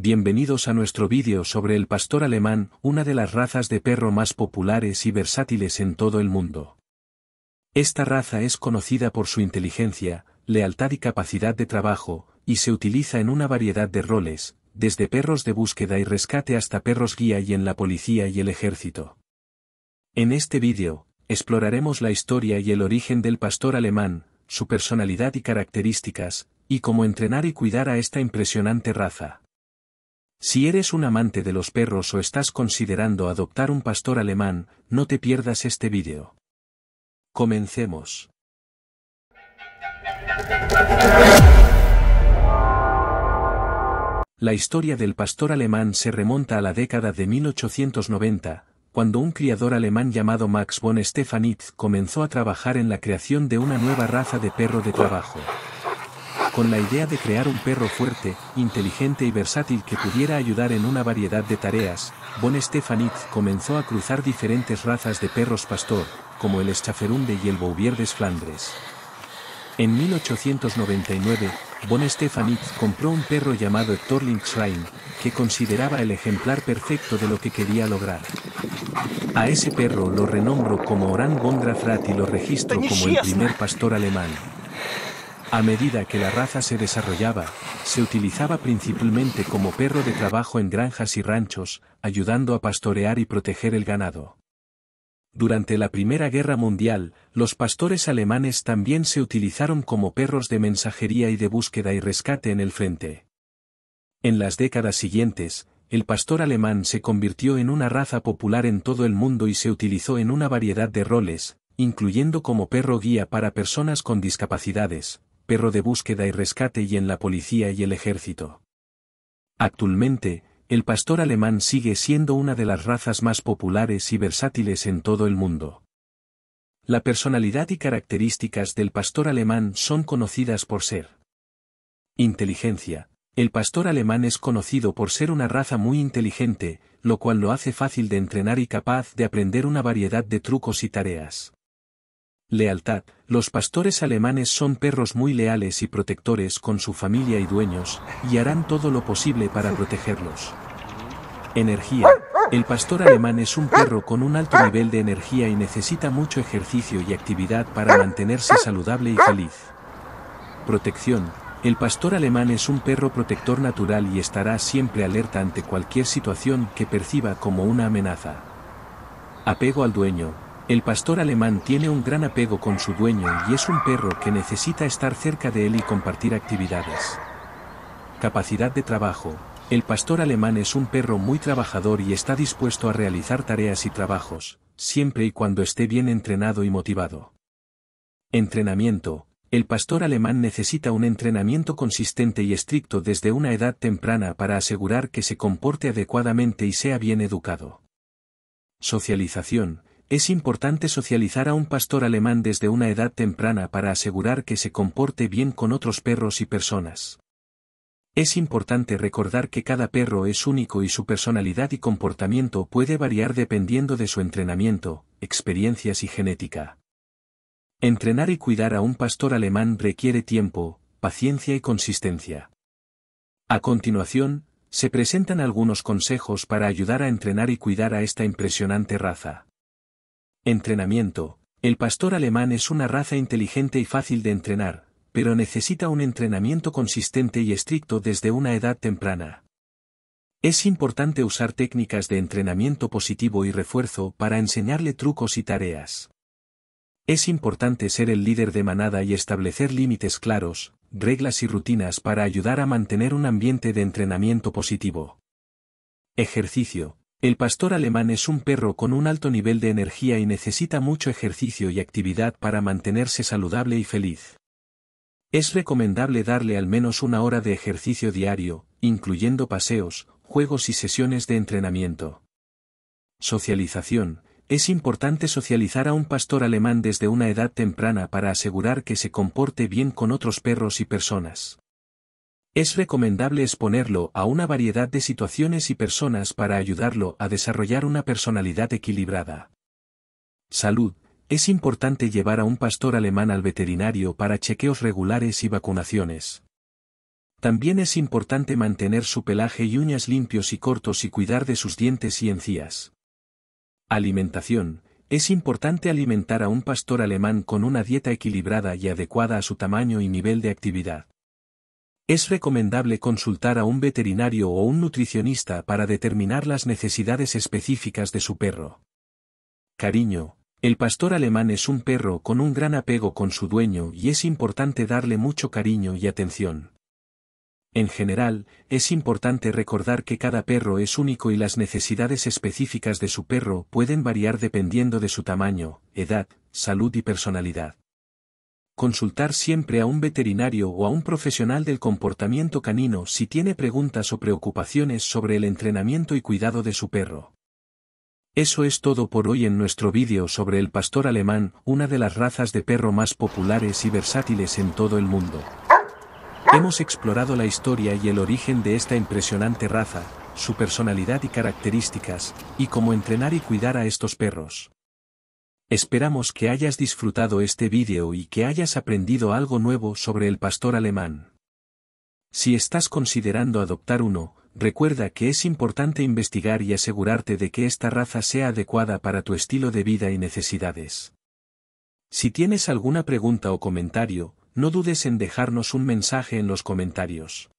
Bienvenidos a nuestro vídeo sobre el pastor alemán, una de las razas de perro más populares y versátiles en todo el mundo. Esta raza es conocida por su inteligencia, lealtad y capacidad de trabajo, y se utiliza en una variedad de roles, desde perros de búsqueda y rescate hasta perros guía y en la policía y el ejército. En este vídeo, exploraremos la historia y el origen del pastor alemán, su personalidad y características, y cómo entrenar y cuidar a esta impresionante raza. Si eres un amante de los perros o estás considerando adoptar un pastor alemán, no te pierdas este vídeo. Comencemos. La historia del pastor alemán se remonta a la década de 1890, cuando un criador alemán llamado Max von Stefanitz comenzó a trabajar en la creación de una nueva raza de perro de trabajo con la idea de crear un perro fuerte, inteligente y versátil que pudiera ayudar en una variedad de tareas, Von Stefanitz comenzó a cruzar diferentes razas de perros pastor, como el Schaferunde y el Bouvier des Flandres. En 1899, Von Stefanitz compró un perro llamado Schrein, que consideraba el ejemplar perfecto de lo que quería lograr. A ese perro lo renombro como Oran von Grafrat y lo registro como el primer pastor alemán. A medida que la raza se desarrollaba, se utilizaba principalmente como perro de trabajo en granjas y ranchos, ayudando a pastorear y proteger el ganado. Durante la Primera Guerra Mundial, los pastores alemanes también se utilizaron como perros de mensajería y de búsqueda y rescate en el frente. En las décadas siguientes, el pastor alemán se convirtió en una raza popular en todo el mundo y se utilizó en una variedad de roles, incluyendo como perro guía para personas con discapacidades, perro de búsqueda y rescate y en la policía y el ejército. Actualmente, el pastor alemán sigue siendo una de las razas más populares y versátiles en todo el mundo. La personalidad y características del pastor alemán son conocidas por ser. Inteligencia. El pastor alemán es conocido por ser una raza muy inteligente, lo cual lo hace fácil de entrenar y capaz de aprender una variedad de trucos y tareas. Lealtad. Los pastores alemanes son perros muy leales y protectores con su familia y dueños, y harán todo lo posible para protegerlos. Energía. El pastor alemán es un perro con un alto nivel de energía y necesita mucho ejercicio y actividad para mantenerse saludable y feliz. Protección. El pastor alemán es un perro protector natural y estará siempre alerta ante cualquier situación que perciba como una amenaza. Apego al dueño. El pastor alemán tiene un gran apego con su dueño y es un perro que necesita estar cerca de él y compartir actividades. Capacidad de trabajo. El pastor alemán es un perro muy trabajador y está dispuesto a realizar tareas y trabajos, siempre y cuando esté bien entrenado y motivado. Entrenamiento. El pastor alemán necesita un entrenamiento consistente y estricto desde una edad temprana para asegurar que se comporte adecuadamente y sea bien educado. Socialización es importante socializar a un pastor alemán desde una edad temprana para asegurar que se comporte bien con otros perros y personas. Es importante recordar que cada perro es único y su personalidad y comportamiento puede variar dependiendo de su entrenamiento, experiencias y genética. Entrenar y cuidar a un pastor alemán requiere tiempo, paciencia y consistencia. A continuación, se presentan algunos consejos para ayudar a entrenar y cuidar a esta impresionante raza. Entrenamiento. El pastor alemán es una raza inteligente y fácil de entrenar, pero necesita un entrenamiento consistente y estricto desde una edad temprana. Es importante usar técnicas de entrenamiento positivo y refuerzo para enseñarle trucos y tareas. Es importante ser el líder de manada y establecer límites claros, reglas y rutinas para ayudar a mantener un ambiente de entrenamiento positivo. Ejercicio. El pastor alemán es un perro con un alto nivel de energía y necesita mucho ejercicio y actividad para mantenerse saludable y feliz. Es recomendable darle al menos una hora de ejercicio diario, incluyendo paseos, juegos y sesiones de entrenamiento. Socialización. Es importante socializar a un pastor alemán desde una edad temprana para asegurar que se comporte bien con otros perros y personas. Es recomendable exponerlo a una variedad de situaciones y personas para ayudarlo a desarrollar una personalidad equilibrada. Salud. Es importante llevar a un pastor alemán al veterinario para chequeos regulares y vacunaciones. También es importante mantener su pelaje y uñas limpios y cortos y cuidar de sus dientes y encías. Alimentación. Es importante alimentar a un pastor alemán con una dieta equilibrada y adecuada a su tamaño y nivel de actividad. Es recomendable consultar a un veterinario o un nutricionista para determinar las necesidades específicas de su perro. Cariño, el pastor alemán es un perro con un gran apego con su dueño y es importante darle mucho cariño y atención. En general, es importante recordar que cada perro es único y las necesidades específicas de su perro pueden variar dependiendo de su tamaño, edad, salud y personalidad consultar siempre a un veterinario o a un profesional del comportamiento canino si tiene preguntas o preocupaciones sobre el entrenamiento y cuidado de su perro. Eso es todo por hoy en nuestro vídeo sobre el pastor alemán, una de las razas de perro más populares y versátiles en todo el mundo. Hemos explorado la historia y el origen de esta impresionante raza, su personalidad y características, y cómo entrenar y cuidar a estos perros. Esperamos que hayas disfrutado este vídeo y que hayas aprendido algo nuevo sobre el pastor alemán. Si estás considerando adoptar uno, recuerda que es importante investigar y asegurarte de que esta raza sea adecuada para tu estilo de vida y necesidades. Si tienes alguna pregunta o comentario, no dudes en dejarnos un mensaje en los comentarios.